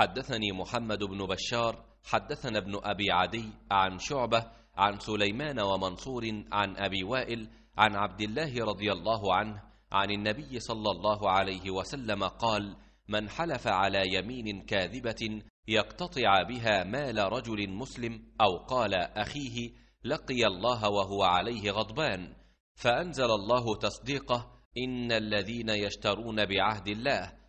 حدثني محمد بن بشار حدثنا ابن أبي عدي عن شعبة عن سليمان ومنصور عن أبي وائل عن عبد الله رضي الله عنه عن النبي صلى الله عليه وسلم قال من حلف على يمين كاذبة يقتطع بها مال رجل مسلم أو قال أخيه لقي الله وهو عليه غضبان فأنزل الله تصديقه إن الذين يشترون بعهد الله